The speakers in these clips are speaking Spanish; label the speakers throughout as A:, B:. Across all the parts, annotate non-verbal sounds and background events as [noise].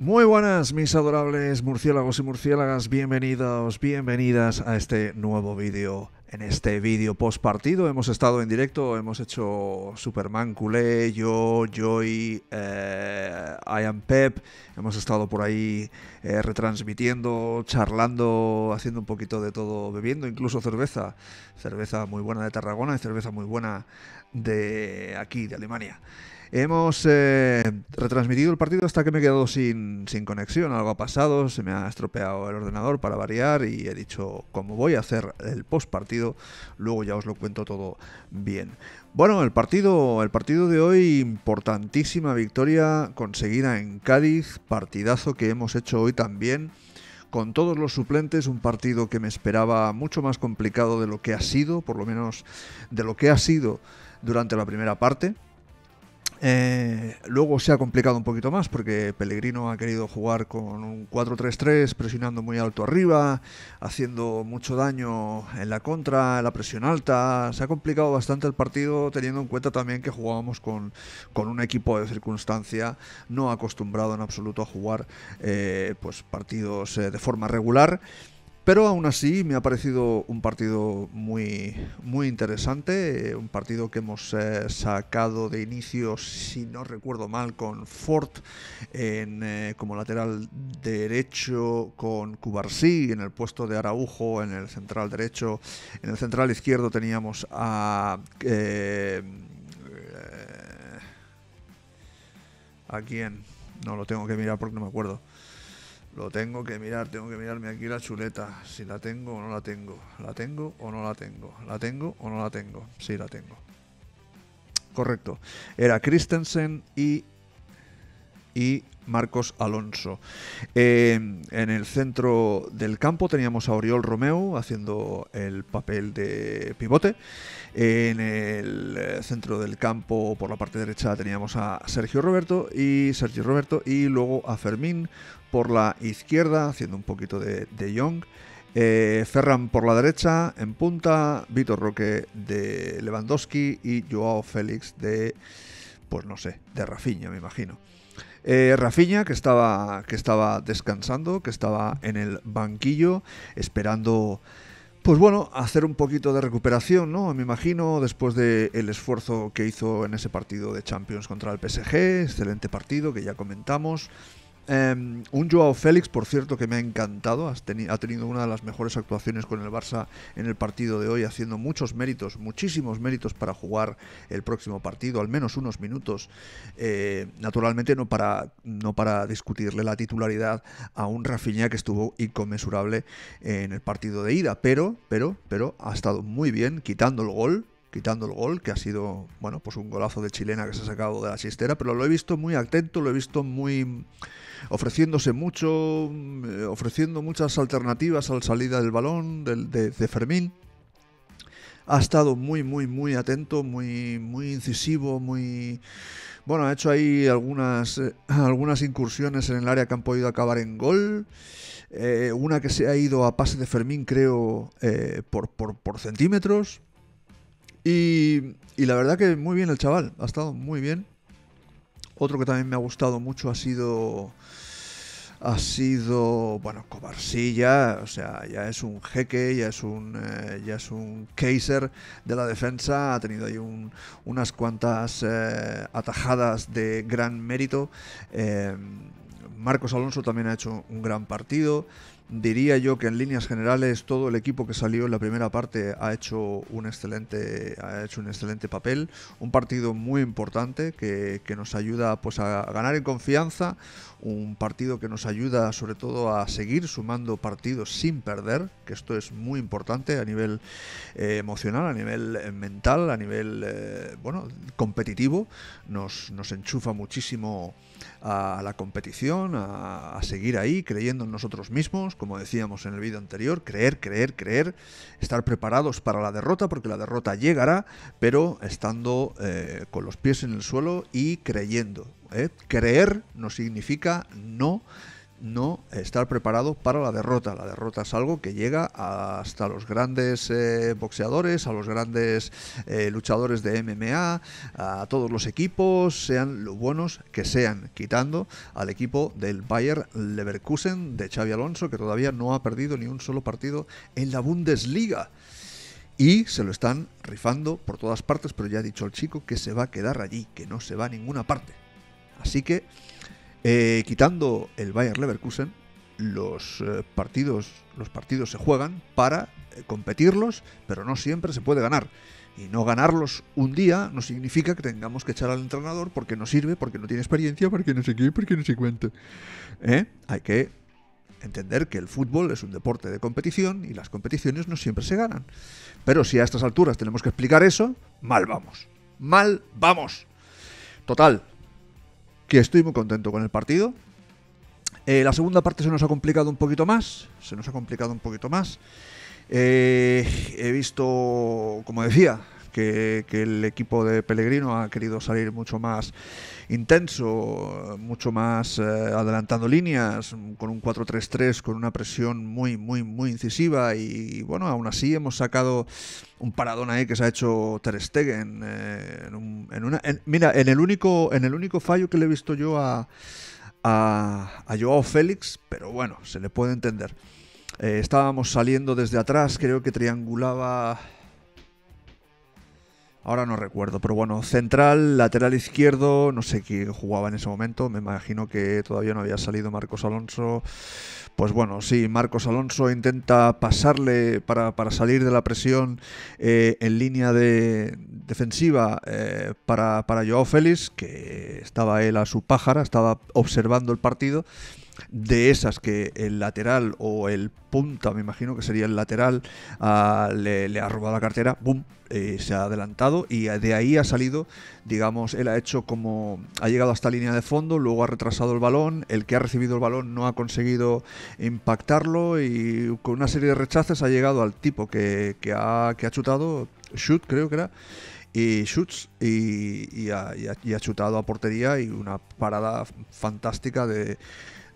A: Muy buenas mis adorables murciélagos y murciélagas, bienvenidos, bienvenidas a este nuevo vídeo. En este vídeo post partido hemos estado en directo, hemos hecho Superman culé, yo, Joy, eh, I am Pep, hemos estado por ahí eh, retransmitiendo, charlando, haciendo un poquito de todo, bebiendo incluso cerveza, cerveza muy buena de Tarragona y cerveza muy buena de aquí, de Alemania. Hemos eh, retransmitido el partido hasta que me he quedado sin, conexión, algo ha pasado, se me ha estropeado el ordenador para variar y he dicho, como voy a hacer el post partido, luego ya os lo cuento todo bien. Bueno, el partido, el partido de hoy, importantísima victoria conseguida en Cádiz, partidazo que hemos hecho hoy también con todos los suplentes, un partido que me esperaba mucho más complicado de lo que ha sido, por lo menos de lo que ha sido durante la primera parte. Eh, luego se ha complicado un poquito más porque Pellegrino ha querido jugar con un 4-3-3, presionando muy alto arriba, haciendo mucho daño en la contra, en la presión alta. Se ha complicado bastante el partido teniendo en cuenta también que jugábamos con, un equipo de circunstancia no acostumbrado en absoluto a jugar eh, pues, partidos eh, de forma regular. Pero aún así me ha parecido un partido muy, muy interesante, eh, un partido que hemos eh, sacado de inicio, si no recuerdo mal, con Ford eh, como lateral derecho, con Cubarsí en el puesto de Araujo en el central derecho, en el central izquierdo teníamos a... Eh, ¿A quién? No lo tengo que mirar porque no me acuerdo. Lo tengo que mirar, tengo que mirarme aquí la chuleta, si la tengo o no la tengo, la tengo o no la tengo, la tengo o no la tengo, sí la tengo. Correcto. Era Christensen y, y Marcos Alonso. Eh, en el centro del campo teníamos a Oriol Romeo haciendo el papel de pivote. En el centro del campo, por la parte derecha, teníamos a Sergio Roberto y Sergio Roberto y luego a Fermín por la izquierda, haciendo un poquito de, Young. Eh, Ferran por la derecha, en punta, Vitor Roque de Lewandowski y Joao Félix de, pues no sé, de Rafinha, me imagino. Eh, Rafiña, que estaba, que estaba descansando, que estaba en el banquillo, esperando, pues bueno, hacer un poquito de recuperación, ¿no? Me imagino, después del esfuerzo que hizo en ese partido de Champions contra el PSG, excelente partido que ya comentamos. Em, un Joao Félix, por cierto, que me ha encantado. ha tenido una de las mejores actuaciones con el Barça en el partido de hoy, haciendo muchos méritos, muchísimos méritos para jugar el próximo partido, al menos unos minutos. Eh, naturalmente, no para, no para discutirle la titularidad a un Rafinha que estuvo inconmensurable en el partido de ida, pero, pero, pero ha estado muy bien, quitando el gol quitando el gol, que ha sido, bueno, pues un golazo de chilena que se ha sacado de la chistera, pero lo he visto muy atento, lo he visto muy ofreciéndose mucho, eh, ofreciendo muchas alternativas a la salida del balón de, Fermín. Ha estado muy, muy, muy atento, muy, muy incisivo, muy... Bueno, ha hecho ahí algunas, eh, [clears throat] algunas incursiones en el área que han podido acabar en gol. Eh, una que se ha ido a pase de Fermín, creo, por, por, por centímetros y, la verdad que muy bien el chaval, ha estado muy bien. Otro que también me ha gustado mucho ha sido ha sido, bueno, Cobarsilla, o sea, ya es un jeque, ya es un, eh, ya es un kaiser de la defensa, ha tenido ahí unas cuantas eh, atajadas de gran mérito. Eh, Marcos Alonso también ha hecho un gran partido. Diría yo que en líneas generales todo el equipo que salió en la primera parte ha hecho un excelente, ha hecho un excelente papel, un partido muy importante que, nos ayuda pues, a ganar en confianza, un partido que nos ayuda sobre todo a seguir sumando partidos sin perder, que esto es muy importante a nivel eh, emocional, a nivel eh, mental, a nivel eh, bueno, competitivo, nos, nos enchufa muchísimo a, la competición, a seguir ahí creyendo en nosotros mismos como decíamos en el vídeo anterior, creer, creer, creer, estar preparados para la derrota, porque la derrota llegará, pero estando eh, con los pies en el suelo y creyendo. ¿eh? Creer no significa no no estar preparado para la derrota. La derrota es algo que llega hasta los grandes eh, boxeadores, a los grandes eh, luchadores de MMA, a todos los equipos, sean los buenos que sean, quitando al equipo del Bayer Leverkusen de Xavi Alonso, que todavía no ha perdido ni un solo partido en la Bundesliga. Y se lo están rifando por todas partes, pero ya ha dicho el chico que se va a quedar allí, que no se va a ninguna parte. Así que eh, quitando el Bayern Leverkusen, los eh, partidos, los partidos se juegan para eh, competirlos, pero no siempre se puede ganar. Y no ganarlos un día no significa que tengamos que echar al entrenador porque no sirve, porque no tiene experiencia, porque no sé quiere, porque no se cuente. Hay que entender que el fútbol es un deporte de competición y las competiciones no siempre se ganan. Pero si a estas alturas tenemos que explicar eso, mal vamos. Mal vamos. Total, que estoy muy contento con el partido. Eh, la segunda parte se nos ha complicado un poquito más, se nos ha complicado un poquito más. Eh, he visto, como decía, que, el equipo de Pellegrino ha querido salir mucho más intenso, mucho más eh, adelantando líneas, con un 4-3-3, con una presión muy, muy, muy incisiva. Y bueno, aún así hemos sacado un paradón ahí que se ha hecho Ter Stegen. Eh, en mira, en el, único, en el único fallo que le he visto yo a, Joao Félix, pero bueno, se le puede entender. Eh, estábamos saliendo desde atrás, creo que triangulaba Ahora no recuerdo, pero bueno, central, lateral izquierdo, no sé quién jugaba en ese momento, me imagino que todavía no había salido Marcos Alonso. Pues bueno, sí, Marcos Alonso intenta pasarle para, salir de la presión eh, en línea de, defensiva eh, para, para Joao Félix, que estaba él a su pájara, estaba observando el partido de esas que el lateral o el punta, me imagino que sería el lateral, ah, le, ha robado la cartera, ¡Bum! Eh, se ha adelantado y de ahí ha salido, digamos, él ha hecho como, ha llegado hasta línea de fondo, luego ha retrasado el balón, el que ha recibido el balón no ha conseguido impactarlo y con una serie de rechaces ha llegado al tipo que, ha, chutado, shoot creo que era, y shoots y, ha, chutado a portería y una parada fantástica de,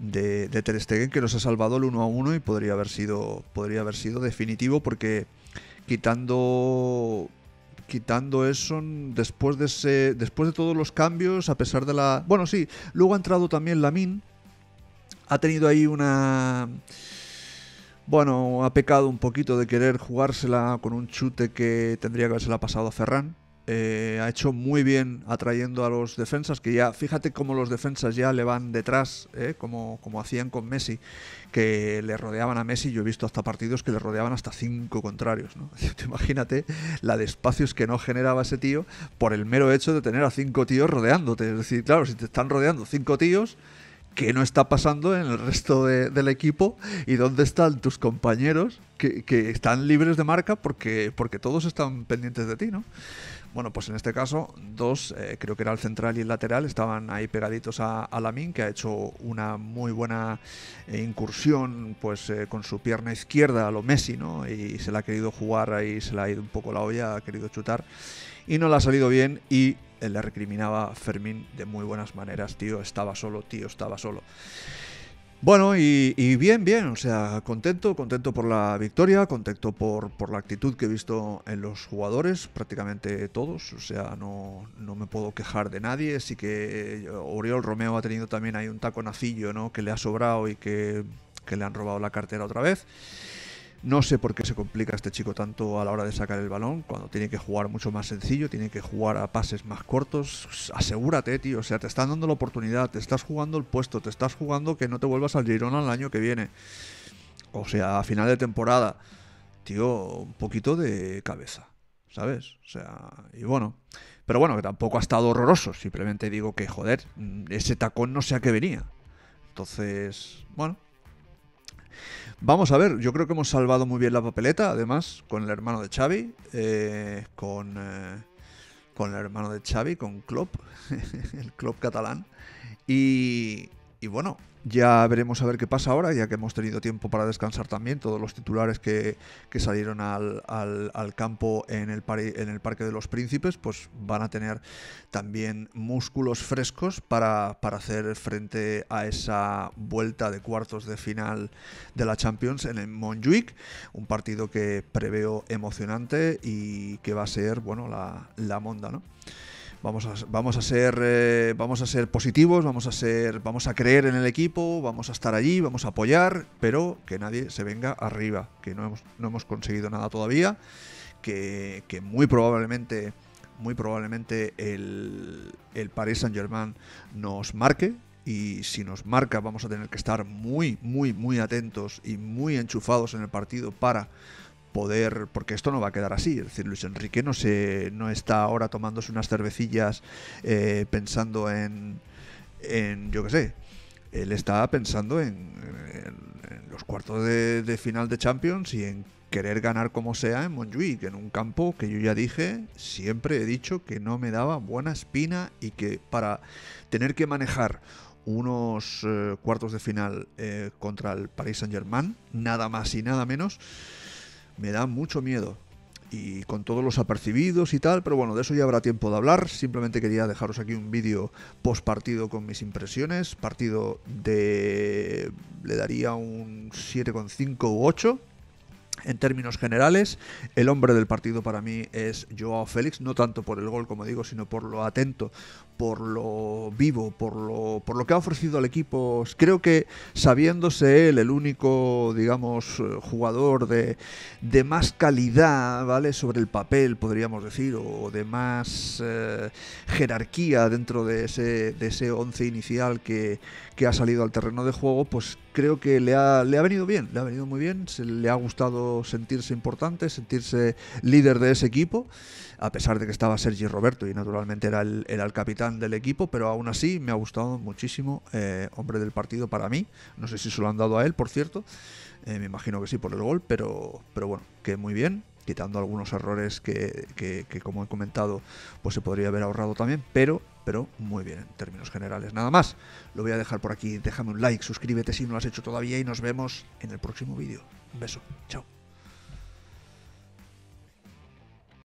A: de, de Ter Stegen que nos ha salvado el 1 a 1 y podría haber sido podría haber sido definitivo porque quitando quitando eso después de después de todos los cambios a pesar de la bueno sí luego ha entrado también Lamin ha tenido ahí una bueno ha pecado un poquito de querer jugársela con un chute que tendría que haberse la pasado a Ferran eh, ha hecho muy bien atrayendo a los defensas, que ya, fíjate cómo los defensas ya le van detrás, eh, como, como hacían con Messi, que le rodeaban a Messi, yo he visto hasta partidos que le rodeaban hasta cinco contrarios, [laughs] Imagínate la de espacios que no generaba ese tío por el mero hecho de tener a cinco tíos rodeándote, es decir, claro, si te están rodeando cinco tíos, ¿qué no está pasando en el resto del equipo y dónde están tus compañeros que, que, están libres de marca porque, porque todos están pendientes de ti, ¿no? Bueno, pues en este caso, dos, eh, creo que era el central y el lateral, estaban ahí pegaditos a, a que ha hecho una muy buena eh, incursión pues eh, con su pierna izquierda a lo Messi, ¿no? Y se la ha querido jugar ahí, se la ha ido un poco la olla, ha querido chutar y no le ha salido bien y le recriminaba Fermín de muy buenas maneras, tío, estaba solo, tío, estaba solo. Bueno, y, bien, bien, o sea, contento, contento por la victoria, contento por, por, la actitud que he visto en los jugadores, prácticamente todos, o sea, no, me puedo quejar de nadie, sí que Oriol Romeo ha tenido también ahí un taconacillo, ¿no? Que le ha sobrado y que, que le han robado la cartera otra vez. No sé por qué se complica este chico tanto a la hora de sacar el balón, cuando tiene que jugar mucho más sencillo, tiene que jugar a pases más cortos. Asegúrate, tío, o sea, te están dando la oportunidad, te estás jugando el puesto, te estás jugando que no te vuelvas al Girona el año que viene. O sea, a final de temporada. Tío, un poquito de cabeza, ¿sabes? O sea, y bueno. Pero bueno, que tampoco ha estado horroroso. Simplemente digo que, joder, ese tacón no sé a qué venía. Entonces, bueno, Vamos a ver, yo creo que hemos salvado muy bien la papeleta, además, con el hermano de Xavi, eh, con, eh, con el hermano de Xavi, con Klopp, [laughs] el Klopp catalán. Y, y bueno, ya veremos a ver qué pasa ahora, ya que hemos tenido tiempo para descansar también todos los titulares que, salieron al, al, campo en el, en el Parque de los Príncipes, pues van a tener también músculos frescos para, hacer frente a esa vuelta de cuartos de final de la Champions en el Montjuic, un partido que preveo emocionante y que va a ser, bueno, la, la monda, ¿no? vamos a, vamos a ser eh, vamos a ser positivos, vamos a ser vamos a creer en el equipo, vamos a estar allí, vamos a apoyar, pero que nadie se venga arriba, que no hemos, no hemos conseguido nada todavía, que, que muy probablemente muy probablemente el, el Paris Saint-Germain nos marque, y si nos marca vamos a tener que estar muy, muy, muy atentos y muy enchufados en el partido para poder, porque esto no va a quedar así. Es decir, Luis Enrique no, se, no está ahora tomándose unas cervecillas eh, pensando en, en, yo qué sé, él está pensando en, los cuartos de, final de Champions y en querer ganar como sea en Montjuic, en un campo que yo ya dije, siempre he dicho que no me daba buena espina y que para tener que manejar unos eh, cuartos de final eh, contra el Paris Saint Germain, nada más y nada menos, me da mucho miedo. Y con todos los apercibidos y tal, pero bueno, de eso ya habrá tiempo de hablar. Simplemente quería dejaros aquí un vídeo post partido con mis impresiones. Partido de. le daría un 7,5 u 8 en términos generales, el hombre del partido para mí es Joao Félix, no tanto por el gol, como digo, sino por lo atento, por lo vivo, por lo, por lo que ha ofrecido al equipo. Creo que sabiéndose él el único, digamos, eh, jugador de, más calidad, ¿vale? Sobre el papel, podríamos decir, o de más eh, jerarquía dentro de ese, de once inicial que, que ha salido al terreno de juego, pues creo que le ha, le ha venido bien, le ha venido muy bien, se, le ha gustado sentirse importante, sentirse líder de ese equipo, a pesar de que estaba Sergi Roberto y naturalmente era el, capitán del equipo, pero aún así me ha gustado muchísimo, eh, hombre del partido para mí, no sé si se lo han dado a él, por cierto, eh, me imagino que sí por el gol, pero, pero bueno, que muy bien, quitando algunos errores que, como he comentado, pues se podría haber ahorrado también, pero, pero muy bien en términos generales. Nada más, lo voy a dejar por aquí, déjame un like, suscríbete si no lo has hecho todavía y nos vemos en el próximo vídeo. Un beso, chao.